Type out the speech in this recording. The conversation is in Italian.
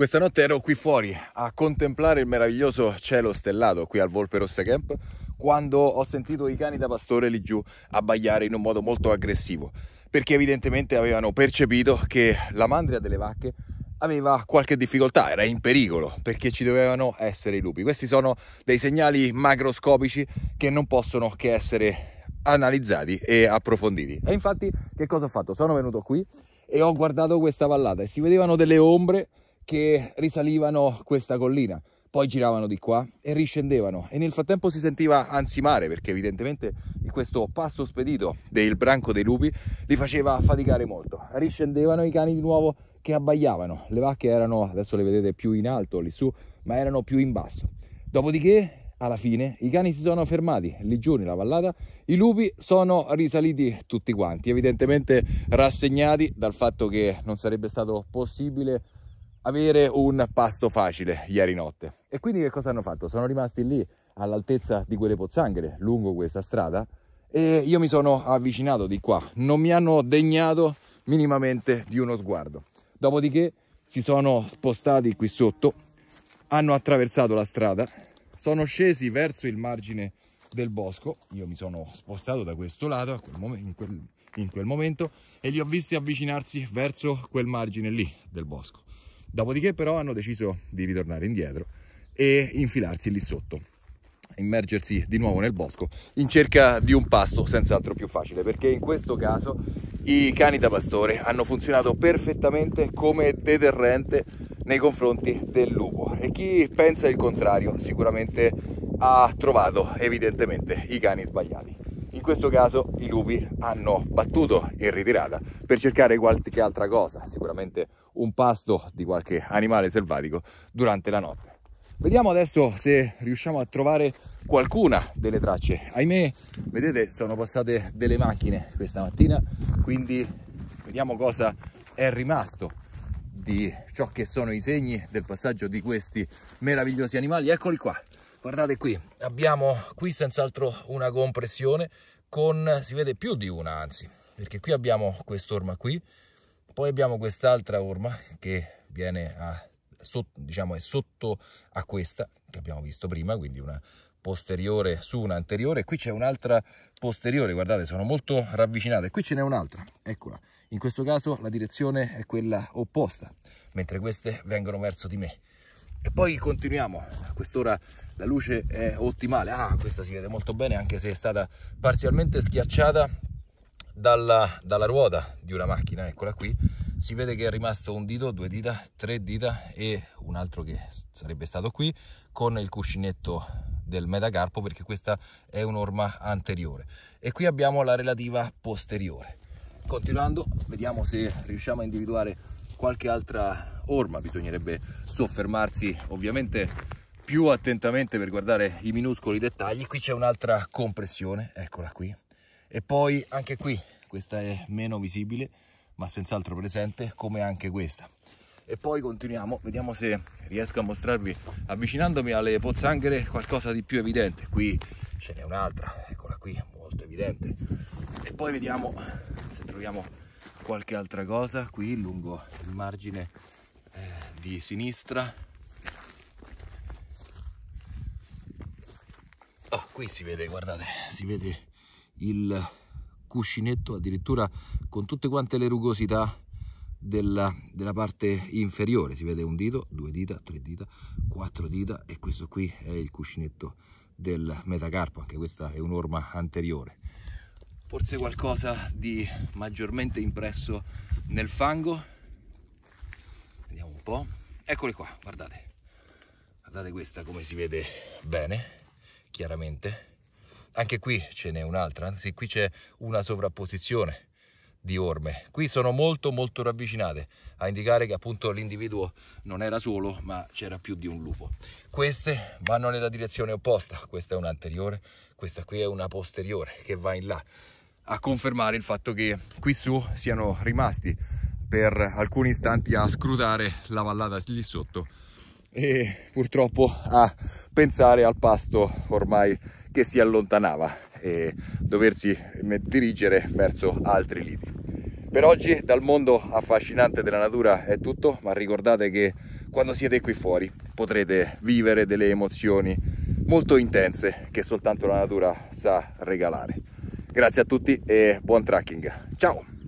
Questa notte ero qui fuori a contemplare il meraviglioso cielo stellato qui al Volpe Rossa Camp quando ho sentito i cani da pastore lì giù abbaiare in un modo molto aggressivo perché evidentemente avevano percepito che la mandria delle vacche aveva qualche difficoltà, era in pericolo perché ci dovevano essere i lupi. Questi sono dei segnali macroscopici che non possono che essere analizzati e approfonditi. E infatti che cosa ho fatto? Sono venuto qui e ho guardato questa vallata e si vedevano delle ombre che risalivano questa collina, poi giravano di qua e riscendevano e nel frattempo si sentiva ansimare perché evidentemente questo passo spedito del branco dei lupi li faceva faticare molto. Riscendevano i cani di nuovo che abbagliavano, le vacche erano, adesso le vedete più in alto lì su, ma erano più in basso. Dopodiché alla fine i cani si sono fermati lì giù nella vallata i lupi sono risaliti tutti quanti evidentemente rassegnati dal fatto che non sarebbe stato possibile avere un pasto facile ieri notte. E quindi che cosa hanno fatto? Sono rimasti lì all'altezza di quelle pozzanghere lungo questa strada e io mi sono avvicinato di qua. Non mi hanno degnato minimamente di uno sguardo. Dopodiché si sono spostati qui sotto, hanno attraversato la strada, sono scesi verso il margine del bosco. Io mi sono spostato da questo lato in quel, in quel momento e li ho visti avvicinarsi verso quel margine lì del bosco Dopodiché però hanno deciso di ritornare indietro e infilarsi lì sotto immergersi di nuovo nel bosco in cerca di un pasto senz'altro più facile perché in questo caso i cani da pastore hanno funzionato perfettamente come deterrente nei confronti del lupo e chi pensa il contrario sicuramente ha trovato evidentemente i cani sbagliati. In questo caso i lupi hanno battuto in ritirata per cercare qualche altra cosa, sicuramente un pasto di qualche animale selvatico durante la notte. Vediamo adesso se riusciamo a trovare qualcuna delle tracce. Ahimè, vedete, sono passate delle macchine questa mattina, quindi vediamo cosa è rimasto di ciò che sono i segni del passaggio di questi meravigliosi animali. Eccoli qua, guardate qui, abbiamo qui senz'altro una compressione con, si vede più di una anzi, perché qui abbiamo quest'orma qui, poi abbiamo quest'altra orma che viene a, sotto, diciamo, è sotto a questa che abbiamo visto prima, quindi una posteriore su una anteriore. Qui c'è un'altra posteriore, guardate, sono molto ravvicinate. Qui ce n'è un'altra, eccola. In questo caso la direzione è quella opposta, mentre queste vengono verso di me. E poi continuiamo, a quest'ora la luce è ottimale, ah questa si vede molto bene anche se è stata parzialmente schiacciata dalla, dalla ruota di una macchina, eccola qui, si vede che è rimasto un dito, due dita, tre dita e un altro che sarebbe stato qui con il cuscinetto del metacarpo perché questa è un'orma anteriore e qui abbiamo la relativa posteriore continuando vediamo se riusciamo a individuare qualche altra orma bisognerebbe soffermarsi ovviamente più attentamente per guardare i minuscoli dettagli qui c'è un'altra compressione eccola qui e poi anche qui questa è meno visibile ma senz'altro presente come anche questa e poi continuiamo vediamo se riesco a mostrarvi avvicinandomi alle pozzanghere qualcosa di più evidente qui ce n'è un'altra eccola qui molto evidente e poi vediamo se troviamo qualche altra cosa qui lungo il margine eh, di sinistra oh, qui si vede guardate si vede il cuscinetto addirittura con tutte quante le rugosità della, della, parte inferiore si vede un dito, due dita, tre dita, quattro dita e questo qui è il cuscinetto del metacarpo anche questa è un'orma anteriore forse qualcosa di maggiormente impresso nel fango vediamo un po' eccole qua, guardate guardate questa come si vede bene chiaramente anche qui ce n'è un'altra, anzi qui c'è una sovrapposizione di orme. Qui sono molto molto ravvicinate a indicare che appunto l'individuo non era solo ma c'era più di un lupo. Queste vanno nella direzione opposta, questa è un'anteriore, questa qui è una posteriore che va in là a confermare il fatto che qui su siano rimasti per alcuni istanti a scrutare la vallata lì sotto e purtroppo a pensare al pasto ormai che si allontanava e doversi dirigere verso altri liti. Per oggi dal mondo affascinante della natura è tutto, ma ricordate che quando siete qui fuori potrete vivere delle emozioni molto intense che soltanto la natura sa regalare. Grazie a tutti e buon tracking. Ciao!